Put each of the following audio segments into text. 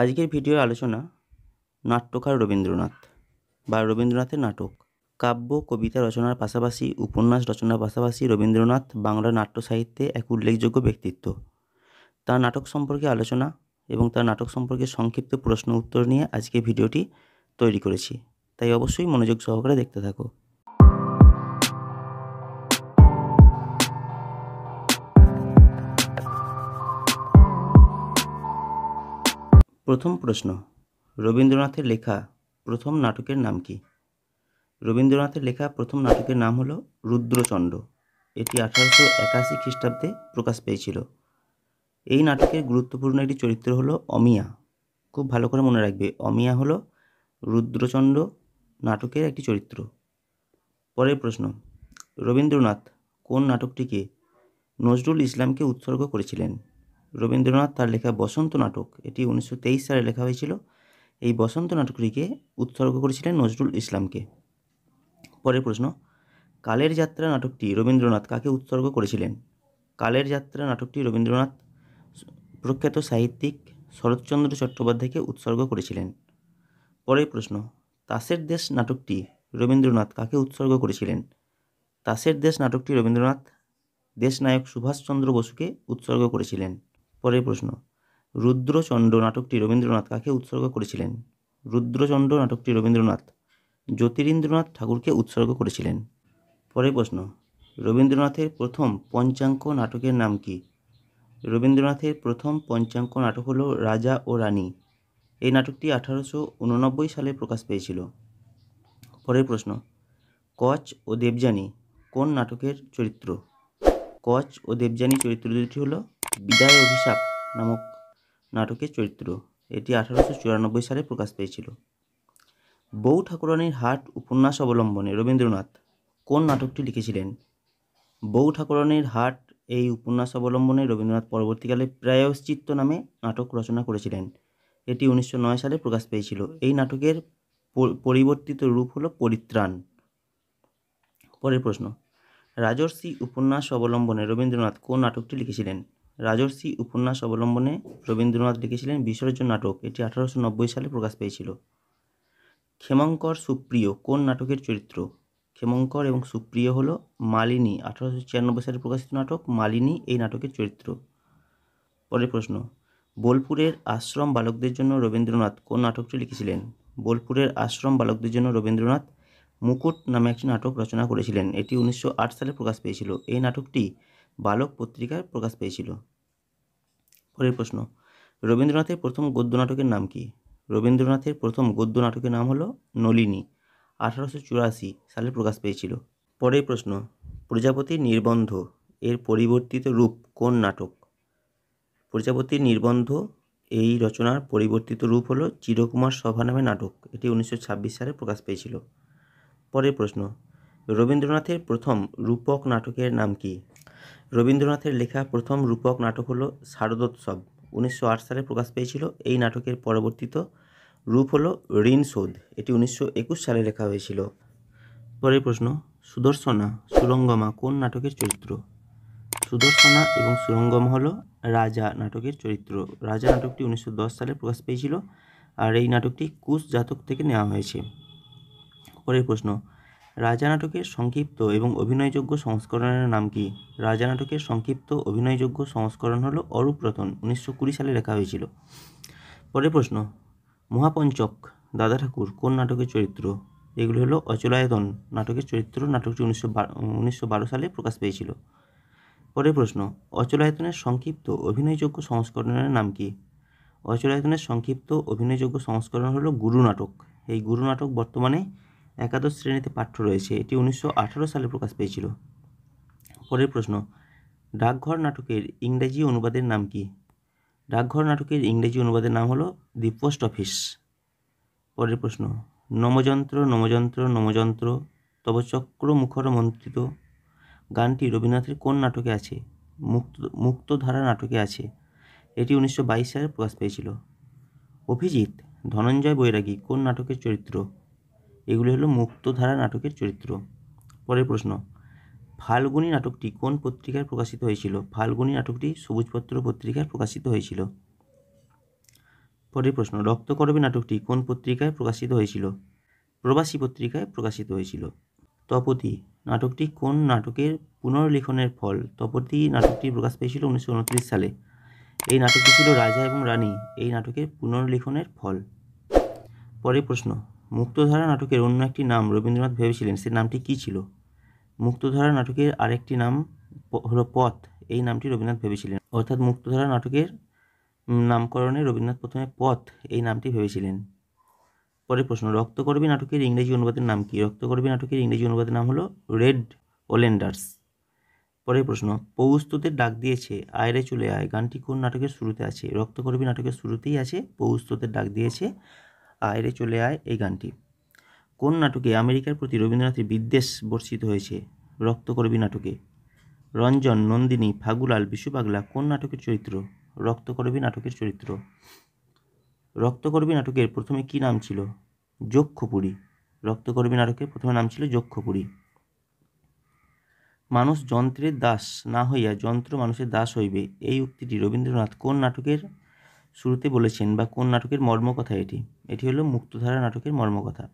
আজকের ভিডিওর আলোচনা নাট্যকার রবীন্দ্রনাথ বা রবীন্দ্রনাথের নাটক কাব্য কবিতা রচনার পাশাপাশি উপন্যাস রচনার পাশাপাশি রবীন্দ্রনাথ বাংলা নাট্য সাহিত্যে এক উল্লেখযোগ্য ব্যক্তিত্ব তার নাটক সম্পর্কে আলোচনা এবং তার নাটক সম্পর্কে সংক্ষিপ্ত প্রশ্ন উত্তর নিয়ে আজকে ভিডিওটি তৈরি করেছি তাই অবশ্যই মনোযোগ সহকারে দেখতে থাকো প্রথম প্রশ্ন রবীন্দ্রনাথের লেখা প্রথম নাটকের নাম কি রবীন্দ্রনাথের লেখা প্রথম নাটকের নাম হলো রুদ্রচণ্ড এটি আঠারোশো একাশি খ্রিস্টাব্দে প্রকাশ পেয়েছিল এই নাটকের গুরুত্বপূর্ণ একটি চরিত্র হলো অমিয়া খুব ভালো করে মনে রাখবে অমিয়া হলো রুদ্রচণ্ড নাটকের একটি চরিত্র পরের প্রশ্ন রবীন্দ্রনাথ কোন নাটকটিকে নজরুল ইসলামকে উৎসর্গ করেছিলেন রবীন্দ্রনাথ তার লেখা বসন্ত নাটক এটি উনিশশো সালে লেখা হয়েছিল এই বসন্ত নাটকটিকে উৎসর্গ করেছিলেন নজরুল ইসলামকে পরের প্রশ্ন কালের যাত্রা নাটকটি রবীন্দ্রনাথ কাকে উৎসর্গ করেছিলেন কালের যাত্রা নাটকটি রবীন্দ্রনাথ প্রখ্যাত সাহিত্যিক শরৎচন্দ্র চট্টোপাধ্যায়কে উৎসর্গ করেছিলেন পরের প্রশ্ন তাসের দেশ নাটকটি রবীন্দ্রনাথ কাকে উৎসর্গ করেছিলেন তাসের দেশ নাটকটি রবীন্দ্রনাথ দেশনায়ক সুভাষচন্দ্র বসুকে উৎসর্গ করেছিলেন পরের প্রশ্ন রুদ্রচণ্ড নাটকটি রবীন্দ্রনাথ কাকে উৎসর্গ করেছিলেন রুদ্রচণ্ড নাটকটি রবীন্দ্রনাথ জ্যোতিরীন্দ্রনাথ ঠাকুরকে উৎসর্গ করেছিলেন পরের প্রশ্ন রবীন্দ্রনাথের প্রথম পঞ্চাঙ্ক নাটকের নাম কি রবীন্দ্রনাথের প্রথম পঞ্চাঙ্ক নাটক হলো রাজা ও রানী এই নাটকটি আঠারোশো উননব্বই সালে প্রকাশ পেয়েছিল পরের প্রশ্ন কচ ও দেবযানী কোন নাটকের চরিত্র কচ ও দেবযানী চরিত্র দুটি হলো বিদায় অভিশাপ নামক নাটকের চরিত্র এটি আঠারোশো চুরানব্বই সালে প্রকাশ পেয়েছিল বউ ঠাকুরানীর হাট উপন্যাস অবলম্বনে রবীন্দ্রনাথ কোন নাটকটি লিখেছিলেন বউ ঠাকুরানীর হাট এই উপন্যাস অবলম্বনে রবীন্দ্রনাথ পরবর্তীকালে প্রায়শ্চিত্ত নামে নাটক রচনা করেছিলেন এটি উনিশশো নয় সালে প্রকাশ পেয়েছিল এই নাটকের পরিবর্তিত রূপ হলো পরিত্রাণ পরের প্রশ্ন রাজর্ষি উপন্যাস অবলম্বনে রবীন্দ্রনাথ কোন নাটকটি লিখেছিলেন রাজর্ষি উপন্যাস অবলম্বনে রবীন্দ্রনাথ লিখেছিলেন বিসর্জন নাটক এটি আঠারোশো নব্বই সালে প্রকাশ পেয়েছিল ক্ষেমঙ্কর সুপ্রিয় কোন নাটকের চরিত্র ক্ষেমঙ্কর এবং সুপ্রিয় হল মালিনী আঠারোশো ছিয়ানব্বই সালে প্রকাশিত নাটক মালিনী এই নাটকের চরিত্র পরের প্রশ্ন বোলপুরের আশ্রম বালকদের জন্য রবীন্দ্রনাথ কোন নাটকটি লিখেছিলেন বোলপুরের আশ্রম বালকদের জন্য রবীন্দ্রনাথ মুকুট নামে একটি নাটক রচনা করেছিলেন এটি উনিশশো সালে প্রকাশ পেয়েছিল এই নাটকটি বালক পত্রিকায় প্রকাশ পেয়েছিল পরের প্রশ্ন রবীন্দ্রনাথের প্রথম গদ্য নাটকের নাম কি রবীন্দ্রনাথের প্রথম গদ্য নাটকের নাম হলো নলিনী আঠারোশো চুরাশি সালে প্রকাশ পেয়েছিল পরের প্রশ্ন প্রজাপতির নির্বন্ধ এর পরিবর্তিত রূপ কোন নাটক প্রজাপতির নির্বন্ধ এই রচনার পরিবর্তিত রূপ হলো চিরকুমার সভা নামে নাটক এটি উনিশশো ছাব্বিশ সালে প্রকাশ পেয়েছিল পরের প্রশ্ন রবীন্দ্রনাথের প্রথম রূপক নাটকের নাম কি রবীন্দ্রনাথের লেখা প্রথম রূপক নাটক হলো শারদোৎসব উনিশশো সালে প্রকাশ পেয়েছিল এই নাটকের পরবর্তীত রূপ হলো ঋণ শোধ এটি উনিশশো সালে লেখা হয়েছিল পরের প্রশ্ন সুদর্শনা সুরঙ্গমা কোন নাটকের চরিত্র সুদর্শনা এবং সুরঙ্গমা হলো রাজা নাটকের চরিত্র রাজা নাটকটি উনিশশো সালে প্রকাশ পেয়েছিল আর এই নাটকটি কুশ জাতক থেকে নেওয়া হয়েছে পরের প্রশ্ন রাজা নাটকের সংক্ষিপ্ত এবং অভিনয়যোগ্য সংস্করণের নাম কি রাজা নাটকের সংক্ষিপ্ত অভিনয়যোগ্য সংস্করণ হলো অরূপ রতন উনিশশো কুড়ি সালে লেখা হয়েছিল পরের প্রশ্ন মহাপঞ্চক দাদা ঠাকুর কোন নাটকের চরিত্র এগুলি হলো অচলায়তন নাটকের চরিত্র নাটকটি উনিশশো উনিশশো বারো সালে প্রকাশ পেয়েছিল পরের প্রশ্ন অচলায়তনের সংক্ষিপ্ত অভিনয়যোগ্য সংস্করণের নাম কি অচলায়তনের সংক্ষিপ্ত অভিনয়যোগ্য সংস্করণ হলো গুরু নাটক এই গুরু নাটক বর্তমানে একাদশ শ্রেণীতে পাঠ্য রয়েছে এটি উনিশশো সালে প্রকাশ পেয়েছিল পরের প্রশ্ন ডাকঘর নাটকের ইংরেজি অনুবাদের নাম কি ডাকঘর নাটকের ইংরেজি অনুবাদের নাম হলো দি পোস্ট অফিস পরের প্রশ্ন নমযন্ত্র নমযন্ত্র নমযন্ত্র তব চক্র মুখর মন্ত্রিত গানটি রবীন্দ্রনাথের কোন নাটকে আছে মুক্ত মুক্তধারা নাটকে আছে এটি উনিশশো সালে প্রকাশ পেয়েছিল অভিজিৎ ধনঞ্জয় বৈরাগী কোন নাটকের চরিত্র এগুলি হলো মুক্তধারা নাটকের চরিত্র পরের প্রশ্ন ফাল্গুনী নাটকটি কোন পত্রিকায় প্রকাশিত হয়েছিল ফাল্গুনী নাটকটি সবুজপত্র পত্রিকায় প্রকাশিত হয়েছিল পরের প্রশ্ন রক্তকরবী নাটকটি কোন পত্রিকায় প্রকাশিত হয়েছিল প্রবাসী পত্রিকায় প্রকাশিত হয়েছিল তপতি নাটকটি কোন নাটকের পুনর্লিখনের ফল তপতি নাটকটি প্রকাশ পেয়েছিল উনিশশো সালে এই নাটকটি ছিল রাজা এবং রানী এই নাটকের পুনর্লিখনের ফল পরের প্রশ্ন মুক্তধারা নাটকের অন্য একটি নাম রবীন্দ্রনাথ ভেবেছিলেন সে নামটি কী ছিল মুক্তধারা নাটকের আরেকটি নাম হলো পথ এই নামটি রবীন্দ্রনাথ ভেবেছিলেন অর্থাৎ মুক্তধারা নাটকের নামকরণে রবীন্দ্রনাথ প্রথমে পথ এই নামটি ভেবেছিলেন পরের প্রশ্ন রক্তকরবী নাটকের ইংরেজি অনুবাদের নাম কি রক্তকরবী নাটকের ইংরেজি অনুবাদের নাম হলো রেড ওলেন্ডার্স পরের প্রশ্ন পৌস্তদের ডাক দিয়েছে আয়রে চলে আয় গানটি কোন নাটকের শুরুতে আছে রক্তকরবী নাটকের শুরুতেই আছে পৌস্তদের ডাক দিয়েছে আয়রে চলে আয় এই গানটি কোন নাটকে আমেরিকার প্রতি রবীন্দ্রনাথের বিদ্বেষ বর্ষিত হয়েছে রক্তকরবী নাটকে রঞ্জন নন্দিনী ফাগুলাল বিশুপাগলা কোন নাটকের চরিত্র রক্তকরবী নাটকের চরিত্র রক্তকরবী নাটকের প্রথমে কি নাম ছিল যক্ষপুরী রক্তকরবী নাটকের প্রথমে নাম ছিল যক্ষপুরী মানুষ যন্ত্রের দাস না হইয়া যন্ত্র মানুষের দাস হইবে এই উক্তিটি রবীন্দ্রনাথ কোন নাটকের শুরুতে বলেছেন বা কোন নাটকের মর্মকথা এটি এটি হলো মুক্তধারা নাটকের মর্মকথা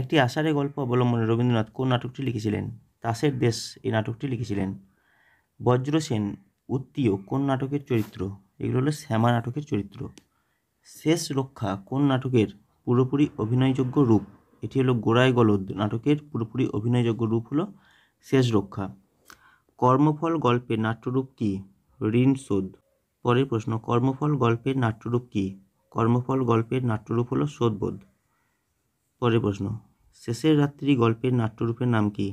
একটি আষাঢ়ে গল্প অবলম্বনে রবীন্দ্রনাথ কোন নাটকটি লিখেছিলেন তাসের দেশ এই নাটকটি লিখেছিলেন বজ্রসেন উত্তীয় কোন নাটকের চরিত্র এগুলো হলো শ্যামা নাটকের চরিত্র শেষ রক্ষা কোন নাটকের পুরোপুরি অভিনয়যোগ্য রূপ এটি হলো গোড়ায় গলদ নাটকের পুরোপুরি অভিনয়যোগ্য রূপ হলো শেষ রক্ষা কর্মফল গল্পের নাট্যরূপ কি ঋণ শোধ পরের প্রশ্ন কর্মফল গল্পের নাট্যরূপ কী কর্মফল গল্পের নাট্যরূপ হলো শোধবোধ পরের প্রশ্ন শেষের রাত্রি গল্পের নাট্যরূপের নাম কী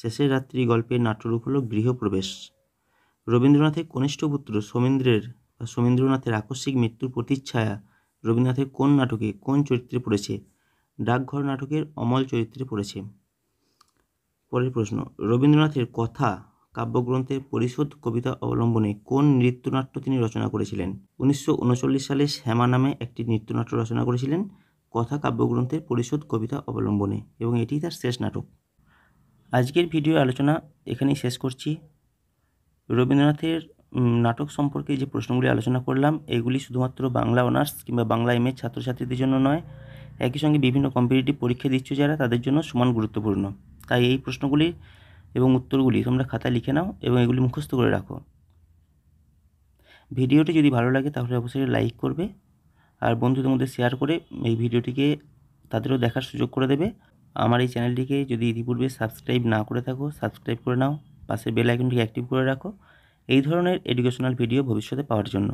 শেষের রাত্রি গল্পের নাট্যরূপ হলো গৃহপ্রবেশ রবীন্দ্রনাথের কনিষ্ঠ পুত্র সোমেন্দ্রের বা সমীন্দ্রনাথের আকস্মিক মৃত্যুর প্রতিচ্ছায়া রবীন্দ্রনাথের কোন নাটকে কোন চরিত্রে পড়েছে ডাকঘর নাটকের অমল চরিত্রে পড়েছে পরের প্রশ্ন রবীন্দ্রনাথের কথা কাব্যগ্রন্থের পরিশোধ কবিতা অবলম্বনে কোন নৃত্যনাট্য তিনি রচনা করেছিলেন উনিশশো সালে শ্যামা নামে একটি নৃত্যনাট্য রচনা করেছিলেন কথা কাব্যগ্রন্থের পরিশোধ কবিতা অবলম্বনে এবং এটি তার শেষ নাটক আজকের ভিডিও আলোচনা এখানেই শেষ করছি রবীন্দ্রনাথের নাটক সম্পর্কে যে প্রশ্নগুলি আলোচনা করলাম এগুলি শুধুমাত্র বাংলা অনার্স কিংবা বাংলা এম এর ছাত্রছাত্রীদের জন্য নয় একই সঙ্গে বিভিন্ন কম্পিটিটিভ পরীক্ষা দিচ্ছ যারা তাদের জন্য সমান গুরুত্বপূর্ণ তাই এই প্রশ্নগুলি এবং উত্তরগুলি তোমরা খাতা লিখে নাও এবং এগুলি মুখস্থ করে রাখো ভিডিওটি যদি ভালো লাগে তাহলে অবশ্যই লাইক করবে আর বন্ধুদের মধ্যে শেয়ার করে এই ভিডিওটিকে তাদেরও দেখার সুযোগ করে দেবে আমার এই চ্যানেলটিকে যদি ইতিপূর্বে সাবস্ক্রাইব না করে থাকো সাবস্ক্রাইব করে নাও পাশে বেল আইকনটি অ্যাক্টিভ করে রাখো এই ধরনের এডুকেশনাল ভিডিও ভবিষ্যতে পাওয়ার জন্য